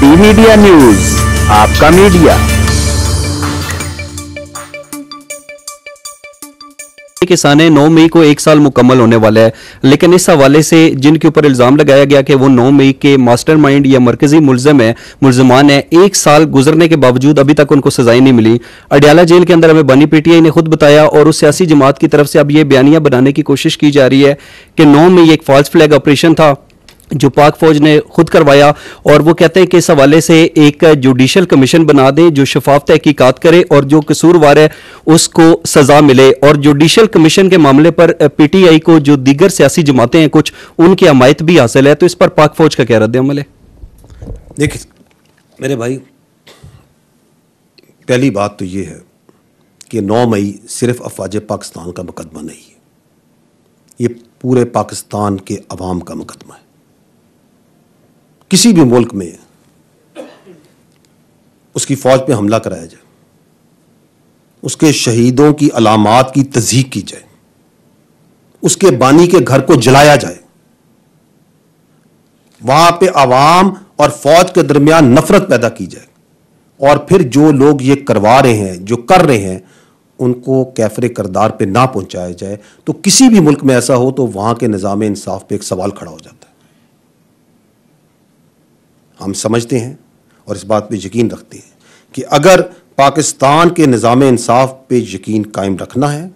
B media news आपका media है नौ मई को एक साल मुकम्मल होने वाला है लेकिन इस हवाले से जिनके ऊपर इल्ज़ाम लगाया गया कि वो नौ मई के मास्टरमाइंड या मरकजी मुलजम है मुलजमान है एक साल गुजरने के बावजूद अभी तक उनको सजाएं नहीं मिली अडियाला जेल के अंदर हमें बनी पीटीआई ने खुद बताया और उस सियासी जमात की तरफ से अब यह बयानियां बनाने की कोशिश की जा रही है कि नौ मई एक फॉल्स फ्लैग ऑपरेशन था जो पाक फौज ने खुद करवाया और वो कहते हैं कि इस हवाले से एक जुडिशल कमीशन बना दें जो शफाफ तहकीकत करे और जो कसूरवार है उसको सजा मिले और जुडिशल कमीशन के मामले पर पीटीआई को जो दीगर सियासी जमातें हैं कुछ उनकी हमायत भी हासिल है तो इस पर पाक फौज का क्या रद्द अमल है देखिए मेरे भाई पहली बात तो ये है कि नौ मई सिर्फ अफवाज पाकिस्तान का मुकदमा नहीं है ये पूरे पाकिस्तान के अवाम का मुकदमा है किसी भी मुल्क में उसकी फौज पे हमला कराया जाए उसके शहीदों की अलामत की तजीक की जाए उसके बानी के घर को जलाया जाए वहां पे आवाम और फौज के दरमियान नफरत पैदा की जाए और फिर जो लोग ये करवा रहे हैं जो कर रहे हैं उनको कैफर करदार पे ना पहुंचाया जाए तो किसी भी मुल्क में ऐसा हो तो वहां के निज़ाम इंसाफ पे एक सवाल खड़ा हो जाता है हम समझते हैं और इस बात पे यकीन रखते हैं कि अगर पाकिस्तान के निज़ाम इंसाफ पे यकीन कायम रखना है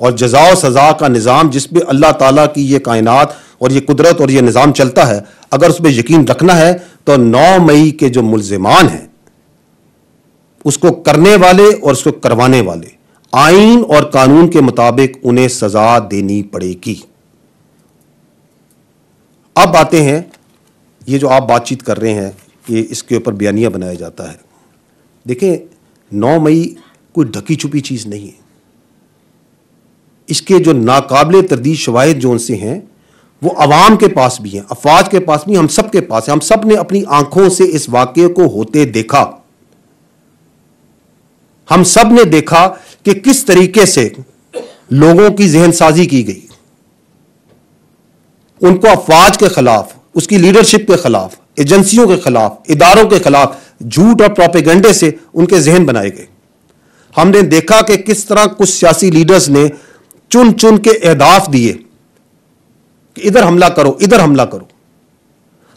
और जजाव सज़ा का निज़ाम जिस पे अल्लाह ताला की ये कायनात और ये कुदरत और ये निज़ाम चलता है अगर उस पर यकीन रखना है तो नौ मई के जो मुलजमान हैं उसको करने वाले और उसको करवाने वाले आइन और कानून के मुताबिक उन्हें सज़ा देनी पड़ेगी अब आते हैं ये जो आप बातचीत कर रहे हैं ये इसके ऊपर बयानिया बनाया जाता है देखें नौ मई कोई ढकी छुपी चीज़ नहीं है इसके जो नाकबले तरदीद शवाहद जो उनसे हैं वो आवाम के पास भी हैं अफवाज के पास भी हम सब के पास है हम सब ने अपनी आंखों से इस वाक्य को होते देखा हम सब ने देखा कि किस तरीके से लोगों की जहन साजी की गई उनको अफवाज के खिलाफ उसकी लीडरशिप के खिलाफ एजेंसियों के खिलाफ इदारों के खिलाफ झूठ और प्रोपेगेंडे से उनके जहन बनाए गए हमने देखा कि किस तरह कुछ सियासी लीडर्स ने चुन चुन के अहदाफ दिए कि इधर हमला करो इधर हमला करो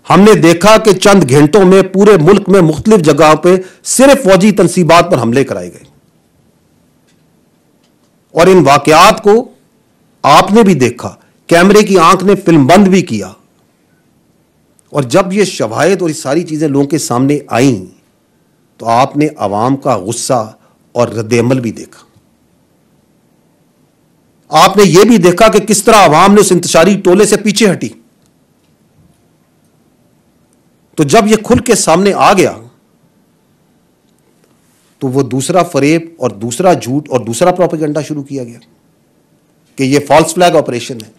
हमने देखा कि चंद घंटों में पूरे मुल्क में मुख्तलिफ जगहों पर सिर्फ फौजी तनसीबात पर हमले कराए गए और इन वाकयात को आपने भी देखा कैमरे की आंख ने फिल्म बंद भी किया और जब ये शवायद और ये सारी चीज़ें लोगों के सामने आईं तो आपने आवाम का गुस्सा और रद्दमल भी देखा आपने यह भी देखा कि किस तरह आवाम ने उस इंतजारी टोले से पीछे हटी तो जब यह खुल के सामने आ गया तो वो दूसरा फरेब और दूसरा झूठ और दूसरा प्रोपेगेंडा शुरू किया गया कि यह फॉल्स फ्लैग ऑपरेशन है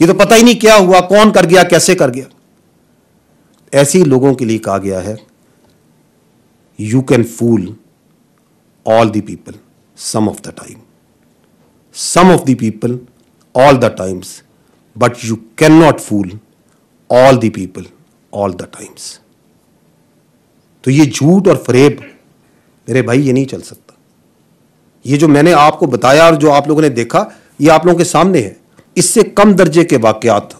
ये तो पता ही नहीं क्या हुआ कौन कर गया कैसे कर गया ऐसे लोगों के लिए कहा गया है you can fool all the people people some of the time some of the people all the times but you can not fool all the people all the times तो ये झूठ और फरेब मेरे भाई ये नहीं चल सकता ये जो मैंने आपको बताया और जो आप लोगों ने देखा ये आप लोगों के सामने है इससे कम दर्जे के वाकयात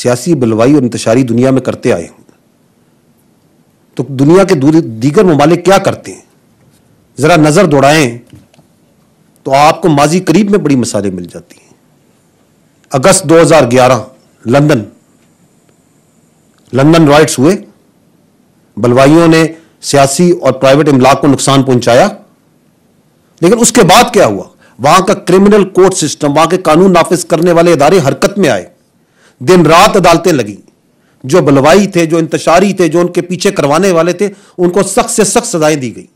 सियासी बलवाई और इंतशारी दुनिया में करते आए हूं तो दुनिया के दूरी दीगर ममालिक क्या करते हैं ज़रा नज़र दौड़ाएं तो आपको माजी करीब में बड़ी मिसालें मिल जाती हैं अगस्त 2011 लंदन लंदन राइट्स हुए बलवाइयों ने सियासी और प्राइवेट इमलाक को नुकसान पहुंचाया लेकिन उसके बाद क्या हुआ वहां का क्रिमिनल कोर्ट सिस्टम वहां के कानून नाफिज करने वाले इदारे हरकत में आए दिन रात अदालतें लगी जो बलवाई थे जो इंतशारी थे जो उनके पीछे करवाने वाले थे उनको सख्त से सख्त सजाएं दी गई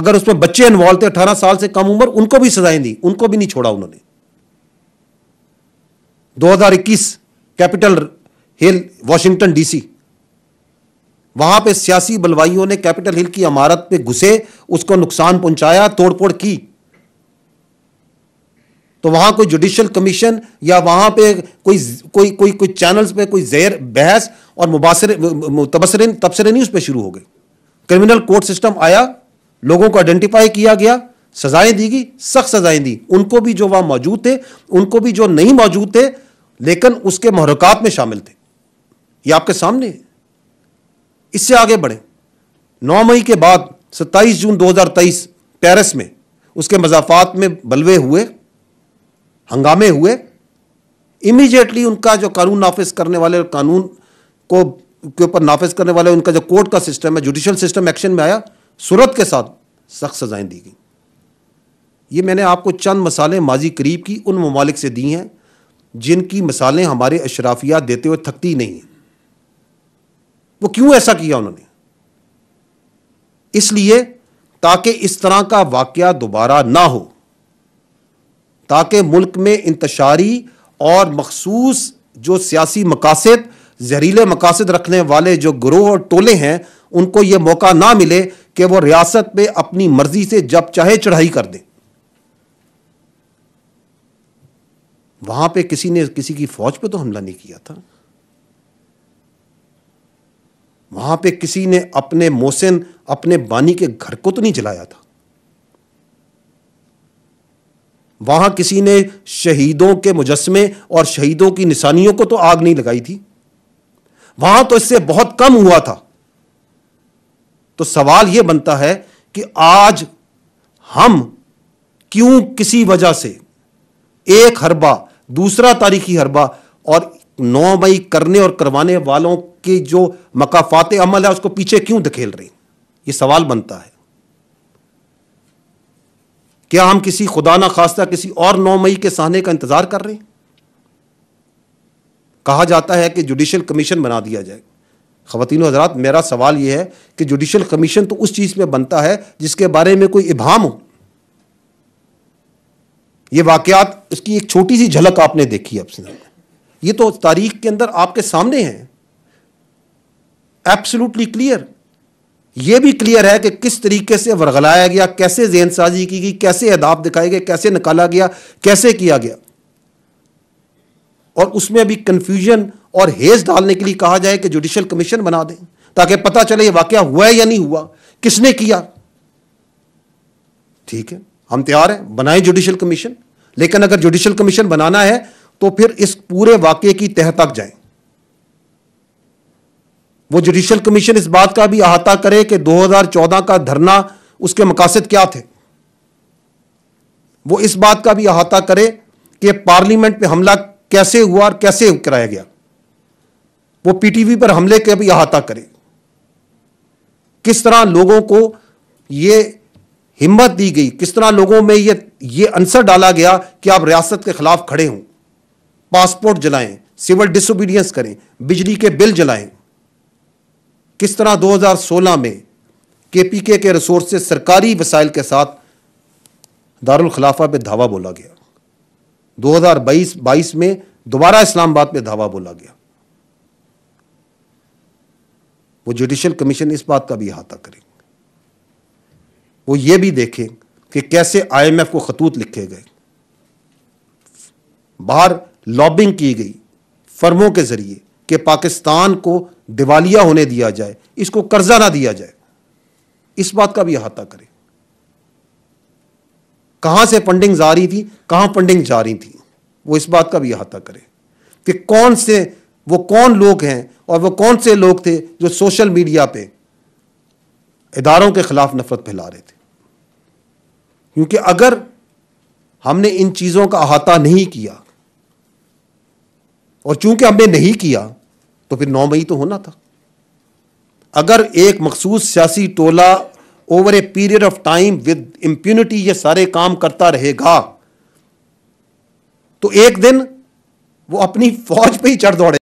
अगर उसमें बच्चे इन्वॉल्व थे अठारह साल से कम उम्र उनको भी सजाएं दी उनको भी नहीं छोड़ा उन्होंने 2021 कैपिटल हिल वॉशिंगटन डीसी वहां पे सियासी बलवाइयों ने कैपिटल हिल की इमारत पे घुसे उसको नुकसान पहुंचाया तोड़फोड़ की तो वहाँ कोई जुडिशल कमीशन या वहाँ पे कोई कोई कोई कोई चैनल्स पे कोई जैर बहस और मुबासर तबसरे तबसरे उस पर शुरू हो गए क्रिमिनल कोर्ट सिस्टम आया लोगों को आइडेंटिफाई किया गया सजाएं दी गई सख्त सजाएं दी उनको भी जो वहाँ मौजूद थे उनको भी जो नहीं मौजूद थे लेकिन उसके महरकत में शामिल थे ये आपके सामने है इससे आगे बढ़े नौ मई के बाद सत्ताईस जून दो पेरिस में उसके मजाफात में बलवे हुए हंगामे हुए इमीजिएटली उनका जो कानून नाफिज करने वाले कानून को के ऊपर नाफिज करने वाले उनका जो कोर्ट का सिस्टम है जुडिशल सिस्टम एक्शन में आया सूरत के साथ सख्त सजाएं दी गई ये मैंने आपको चंद मसाले माजी करीब की उन ममालिक से दी हैं जिनकी मसालें हमारे अशराफियात देते हुए थकती नहीं हैं वो क्यों ऐसा किया उन्होंने इसलिए ताकि इस तरह का वाक्य दोबारा ना हो ताकि मुल्क में इंतशारी और मखसूस जो सियासी मकासद जहरीले मकासद रखने वाले जो ग्रोह और टोले हैं उनको ये मौका ना मिले कि वो रियासत पे अपनी मर्जी से जब चाहे चढ़ाई कर दें वहां पे किसी ने किसी की फौज पे तो हमला नहीं किया था वहां पे किसी ने अपने मोसिन अपने बानी के घर को तो नहीं जलाया था वहां किसी ने शहीदों के मुजस्मे और शहीदों की निशानियों को तो आग नहीं लगाई थी वहां तो इससे बहुत कम हुआ था तो सवाल यह बनता है कि आज हम क्यों किसी वजह से एक हरबा दूसरा तारीखी हरबा और नौ मई करने और करवाने वालों के जो मकाफात अमल है उसको पीछे क्यों धकेल रही ये सवाल बनता है क्या हम किसी खुदा ना खास्ता किसी और नौ मई के सहने का इंतज़ार कर रहे हैं कहा जाता है कि जुडिशल कमीशन बना दिया जाए खातिन हजरात मेरा सवाल यह है कि जुडिशल कमीशन तो उस चीज़ में बनता है जिसके बारे में कोई इबाम हो ये वाकत उसकी एक छोटी सी झलक आपने देखी अब सिंह ये तो तारीख के अंदर आपके सामने है एब्सोल्युटली क्लियर ये भी क्लियर है कि किस तरीके से वरगलाया गया कैसे जेन साजी की गई कैसे अदाब दिखाए गए कैसे निकाला गया कैसे किया गया और उसमें भी कंफ्यूजन और हेज डालने के लिए कहा जाए कि जुडिशल कमीशन बना दें ताकि पता चले यह वाक्य हुआ है या नहीं हुआ किसने किया ठीक है हम तैयार हैं बनाए जुडिशल कमीशन लेकिन अगर जुडिशल कमीशन बनाना है तो फिर इस पूरे वाक्य की तह तक जाएं वो जुडिशल कमीशन इस बात का भी अहाता करे कि 2014 का धरना उसके मकासद क्या थे वो इस बात का भी अहाता करे कि पार्लियामेंट पे हमला कैसे हुआ और कैसे कराया गया वो पीटीवी पर हमले का भी अहाता करे किस तरह लोगों को ये हिम्मत दी गई किस तरह लोगों में ये ये अंसर डाला गया कि आप रियासत के खिलाफ खड़े हों पासपोर्ट जलाएं सिविल डिसोबीडियंस करें बिजली के बिल जलाएं किस तरह 2016 में केपीके के के रिसोर्स से सरकारी वसाइल के साथ खिलाफा पे धावा बोला गया 2022 22 में दोबारा इस्लामाबाद पे धावा बोला गया वो जुडिशल कमीशन इस बात का भी अहाता करें वो ये भी देखें कि कैसे आईएमएफ को खतूत लिखे गए बाहर लॉबिंग की गई फर्मों के जरिए कि पाकिस्तान को दिवालिया होने दिया जाए इसको कर्जा ना दिया जाए इस बात का भी अहाता करें कहां से फंडिंग जा रही थी कहां फंडिंग जा रही थी वो इस बात का भी अहाता करें कि कौन से वो कौन लोग हैं और वो कौन से लोग थे जो सोशल मीडिया पे इदारों के खिलाफ नफरत फैला रहे थे क्योंकि अगर हमने इन चीज़ों का अहाता नहीं किया और चूंकि हमने नहीं किया तो फिर नौ मई तो होना था अगर एक मखसूस सियासी टोला over a period of time with impunity ये सारे काम करता रहेगा तो एक दिन वो अपनी फौज पे ही चढ़ दौड़े